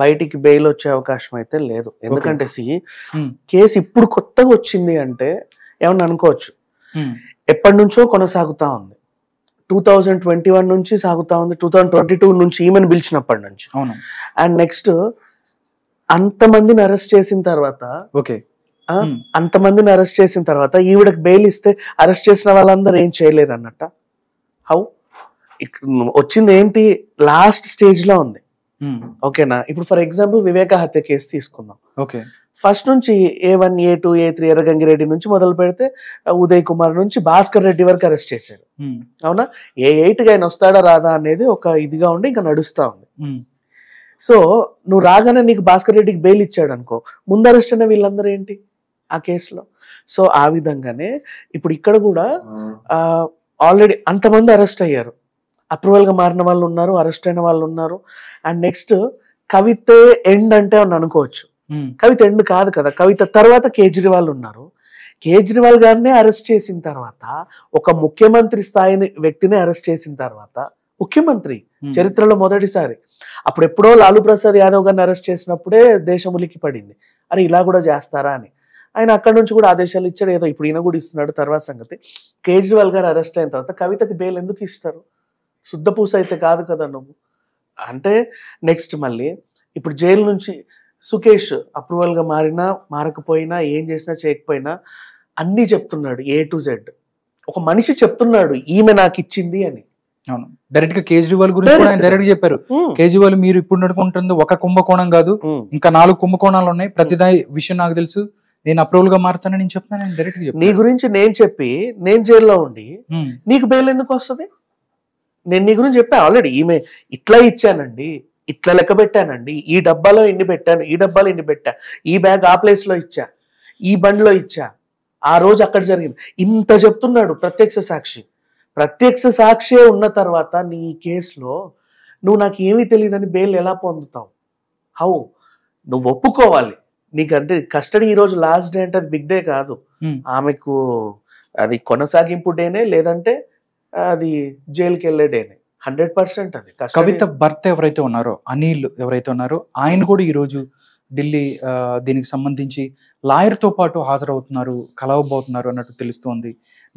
బయటికి బెయిల్ వచ్చే అవకాశం అయితే లేదు ఎందుకంటే సి కేసు ఇప్పుడు కొత్తగా వచ్చింది అంటే ఏమన్నా అనుకోవచ్చు ఎప్పటి నుంచో కొనసాగుతా ఉంది టూ థౌజండ్ ట్వంటీ వన్ నుంచి సాగుతా ఉంది టూ థౌజండ్ ట్వంటీ టూ నుంచి ఈమెను పిలిచినప్పటి నుంచి అండ్ నెక్స్ట్ అంతమందిని అరెస్ట్ చేసిన తర్వాత ఓకే అంతమందిని అరెస్ట్ చేసిన తర్వాత ఈవిడకి బెయిల్ ఇస్తే అరెస్ట్ చేసిన వాళ్ళందరూ ఏం చేయలేరు అన్నట్ట హౌ వచ్చింది ఏంటి లాస్ట్ స్టేజ్ లో ఉంది Hmm. ఓకేనా ఇప్పుడు ఫర్ ఎగ్జాంపుల్ వివేక హత్య కేసు తీసుకుందాం ఓకే ఫస్ట్ నుంచి A one A two A three Erragangireddy నుంచి మొదలు పెడితే ఉదయ్ కుమార్ నుంచి భాస్కర్ రెడ్డి వరకు అరెస్ట్ చేశారు hmm. అవునా ఏ ఎయిట్ గా ఆయన వస్తాడా రాదా అనేది ఒక ఇదిగా ఉండి ఇంకా నడుస్తా ఉంది hmm. సో నువ్వు రాగానే నీకు భాస్కర్ రెడ్డికి బెయిల్ ఇచ్చాడు అనుకో ముందు అరెస్ట్ అయిన వీళ్ళందరూ ఏంటి ఆ కేసులో సో ఆ విధంగానే ఇప్పుడు ఇక్కడ కూడా ఆల్రెడీ అంతమంది అరెస్ట్ అయ్యారు అప్రూవల్గా మారిన వాళ్ళు ఉన్నారు అరెస్ట్ అయిన వాళ్ళు ఉన్నారు అండ్ నెక్స్ట్ కవిత ఎండ్ అంటే అని అనుకోవచ్చు కవిత ఎండ్ కాదు కదా కవిత తర్వాత కేజ్రీవాల్ ఉన్నారు కేజ్రీవాల్ గారిని అరెస్ట్ చేసిన తర్వాత ఒక ముఖ్యమంత్రి స్థాయిని వ్యక్తిని అరెస్ట్ చేసిన తర్వాత ముఖ్యమంత్రి చరిత్రలో మొదటిసారి అప్పుడు ఎప్పుడో లాలూ ప్రసాద్ యాదవ్ గారిని అరెస్ట్ చేసినప్పుడే దేశం ఉలికి పడింది అరే ఇలా కూడా చేస్తారా అని ఆయన అక్కడ నుంచి కూడా ఆదేశాలు ఇచ్చాడు ఏదో ఇప్పుడు ఈయన కూడా ఇస్తున్నాడు తర్వాత సంగతి కేజ్రీవాల్ గారు అరెస్ట్ అయిన తర్వాత కవితకి బెయిల్ ఎందుకు ఇస్తారు శుద్ధ పూస అయితే కాదు కదా నువ్వు అంటే నెక్స్ట్ మళ్ళీ ఇప్పుడు జైలు నుంచి సుకేష్ అప్రూవల్గా మారినా మారకపోయినా ఏం చేసినా చేయకపోయినా అన్నీ చెప్తున్నాడు ఏ టు జెడ్ ఒక మనిషి చెప్తున్నాడు ఈమె నాకు ఇచ్చింది అని అవును డైరెక్ట్ గా కేజ్రీవాల్ గురించి కూడా ఆయన డైరెక్ట్ చెప్పారు hmm. కేజ్రీవాల్ మీరు ఇప్పుడు నడుపుకుంటుంది ఒక కుంభకోణం కాదు hmm. ఇంకా నాలుగు కుంభకోణాలు ఉన్నాయి hmm. ప్రతి విషయం నాకు తెలుసు నేను అప్రూవల్ గా మారుతానని నేను డైరెక్ట్ నీ గురించి నేను చెప్పి నేను జైల్లో ఉండి నీకు బెయిల్ ఎందుకు వస్తుంది నేను నీ గురించి చెప్పా ఆల్రెడీ ఈమె ఇట్లా ఇచ్చానండి ఇట్లా లెక్క పెట్టానండి ఈ డబ్బాలో ఎన్ని పెట్టాను ఈ డబ్బాలో ఎన్ని పెట్టా ఈ బ్యాగ్ ఆ ప్లేస్లో ఇచ్చా ఈ బండ్లో ఇచ్చా ఆ రోజు అక్కడ జరిగింది ఇంత చెప్తున్నాడు ప్రత్యక్ష సాక్షి ప్రత్యక్ష సాక్షే ఉన్న తర్వాత నీ కేసులో నువ్వు నాకు ఏమీ తెలియదని బెయిల్ ఎలా పొందుతావు హౌ నువ్వు ఒప్పుకోవాలి నీకంటే కస్టడీ ఈ రోజు లాస్ట్ డే అంటే బిగ్ డే కాదు ఆమెకు అది కొనసాగింపు డేనే లేదంటే అది జైలుకి వెళ్ళే డేనే హండ్రెడ్ పర్సెంట్ అది కవిత భర్త ఎవరైతే ఉన్నారో అనిల్ ఎవరైతే ఉన్నారో ఆయన కూడా ఈరోజు ఢిల్లీ దీనికి సంబంధించి లాయర్తో పాటు హాజరవుతున్నారు కలవబోతున్నారు అన్నట్టు తెలుస్తోంది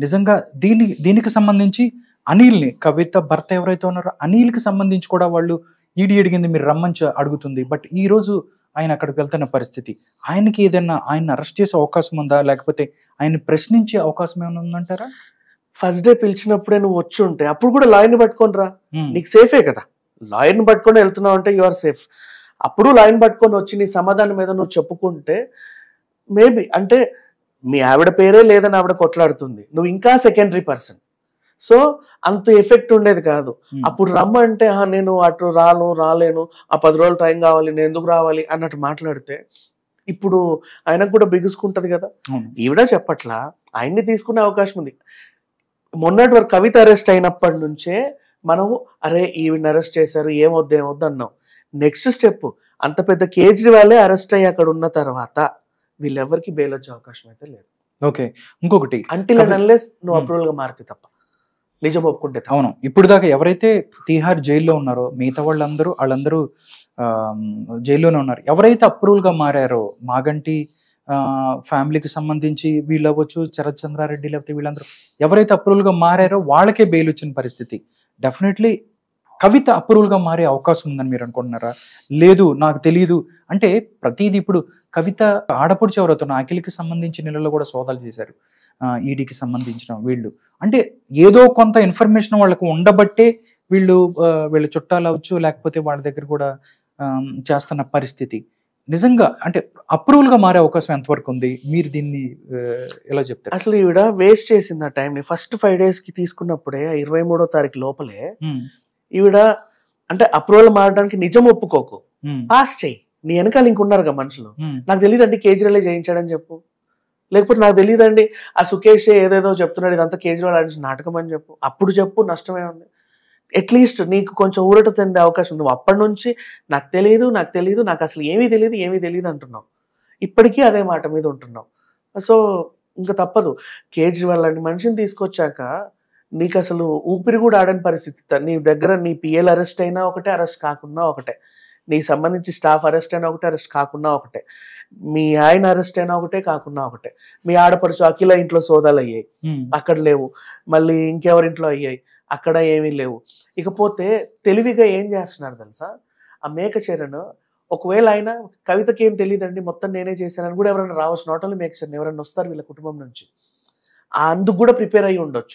నిజంగా దీని దీనికి సంబంధించి అనిల్ని కవిత భర్త ఎవరైతే ఉన్నారో అనిల్కి సంబంధించి కూడా వాళ్ళు ఈడి అడిగింది మీరు రమ్మని అడుగుతుంది బట్ ఈరోజు ఆయన అక్కడికి వెళ్తున్న పరిస్థితి ఆయనకి ఏదైనా ఆయన అరెస్ట్ చేసే అవకాశం ఉందా లేకపోతే ఆయన ప్రశ్నించే అవకాశం ఏమైనా ఉందంటారా ఫస్ట్ డే పిలిచినప్పుడే నువ్వు వచ్చి ఉంటే అప్పుడు కూడా లాయర్ని పట్టుకొని రా hmm. నీకు సేఫే కదా లాయర్ని పట్టుకొని వెళ్తున్నావు అంటే యు ఆర్ సేఫ్ అప్పుడు లాయర్ని పట్టుకొని వచ్చి నీ సమాధానం మీద నువ్వు చెప్పుకుంటే మేబీ అంటే మీ ఆవిడ పేరే లేదని ఆవిడ కొట్లాడుతుంది నువ్వు ఇంకా సెకండరీ పర్సన్ సో అంత ఎఫెక్ట్ ఉండేది కాదు hmm. అప్పుడు రమ్మంటే నేను అటు రాను రాలేను ఆ పది రోజులు టైం కావాలి నేను ఎందుకు రావాలి అన్నట్టు మాట్లాడితే ఇప్పుడు ఆయనకు కూడా బిగుసుకుంటది కదా ఈవిడ చెప్పట్లా ఆయన్ని తీసుకునే అవకాశం ఉంది మొన్నటి వరకు కవిత అరెస్ట్ అయినప్పటి నుంచే మనం అరే ఈవిని అరెస్ట్ చేశారు ఏమొద్దు ఏమొద్దు అన్నాం నెక్స్ట్ స్టెప్ అంత పెద్ద కేజ్రీవాలే అరెస్ట్ అయ్యి అక్కడ ఉన్న తర్వాత వీళ్ళెవరికి బెయిల్ వచ్చే అవకాశం అయితే లేదు ఓకే ఇంకొకటి అంటే అండ్ నువ్వు అప్రూవల్ గా మారితే తప్ప నిజం ఒప్పుకుంటే అవును ఇప్పుడు దాకా ఎవరైతే తీహార్ జైల్లో ఉన్నారో మిగతా వాళ్ళందరూ వాళ్ళందరూ జైల్లోనే ఉన్నారు ఎవరైతే అప్రూవల్ గా మారారో మాగంటి ఫ్యామిలీకి సంబంధించి వీళ్ళు అవ్వచ్చు శరత్ చంద్రారెడ్డి లేకపోతే వీళ్ళందరూ ఎవరైతే అప్రూవల్గా మారారో వాళ్ళకే బెయిల్ వచ్చిన పరిస్థితి డెఫినెట్లీ కవిత అప్రూవల్గా మారే అవకాశం ఉందని మీరు అనుకుంటున్నారా లేదు నాకు తెలియదు అంటే ప్రతిదీ ఇప్పుడు కవిత ఆడపడుచు ఎవరైతే అఖిలికి సంబంధించి నెలలో కూడా సోదాలు చేశారు ఈడీకి సంబంధించిన వీళ్ళు అంటే ఏదో కొంత ఇన్ఫర్మేషన్ వాళ్ళకు ఉండబట్టే వీళ్ళు వీళ్ళ చుట్టాలు అవచ్చు లేకపోతే వాళ్ళ దగ్గర కూడా చేస్తున్న పరిస్థితి నిజంగా అంటే అప్రూవల్ గా మారే అవకాశం ఎంతవరకు ఉంది మీరు దీన్ని ఎలా చెప్తారు అసలు ఈవిడ వేస్ట్ చేసింది ఆ టైం ఫస్ట్ ఫైవ్ డేస్ కి తీసుకున్నప్పుడే ఇరవై మూడో తారీఖు లోపలే ఈవిడ అంటే అప్రూవల్ మారడానికి నిజం ఒప్పుకోకు పాస్ చేయి నీ వెనకాల కదా మనుషులు నాకు తెలియదు అండి కేజ్రీవాలే చేయించాడని చెప్పు లేకపోతే నాకు తెలియదు అండి ఆ సుకేష్ ఏదేదో చెప్తున్నాడు ఇదంతా కేజ్రీవాల్ ఆడించిన నాటకం అని చెప్పు అప్పుడు చెప్పు నష్టమే ఉంది అట్లీస్ట్ నీకు కొంచెం ఊరట తిందే అవకాశం ఉంది అప్పటి నుంచి నాకు తెలియదు నాకు తెలియదు నాకు అసలు ఏమీ తెలియదు ఏమీ తెలియదు అంటున్నావు ఇప్పటికీ అదే మాట మీద ఉంటున్నావు సో ఇంకా తప్పదు కేజ్రీవాల్ లాంటి మనిషిని తీసుకొచ్చాక నీకు అసలు ఊపిరి కూడా ఆడని పరిస్థితి నీ దగ్గర నీ పిఎల్ అరెస్ట్ అయినా ఒకటే అరెస్ట్ కాకుండా ఒకటే నీ సంబంధించి స్టాఫ్ అరెస్ట్ అయినా ఒకటే అరెస్ట్ కాకుండా ఒకటే మీ ఆయన అరెస్ట్ అయినా ఒకటే కాకుండా ఒకటే మీ ఆడపడుచు అఖిల ఇంట్లో సోదాలు అయ్యాయి అక్కడ లేవు మళ్ళీ ఇంకెవరింట్లో అయ్యాయి అక్కడ ఏమీ లేవు ఇకపోతే తెలివిగా ఏం చేస్తున్నారు తెలుసా ఆ మేక ఒకవేళ ఆయన కవితకి ఏం తెలియదండి మొత్తం నేనే చేశానని కూడా ఎవరైనా రావచ్చు నాట్ ఓన్లీ మేక ఎవరైనా వస్తారు వీళ్ళ కుటుంబం నుంచి అందుకు కూడా ప్రిపేర్ అయ్యి ఉండొచ్చు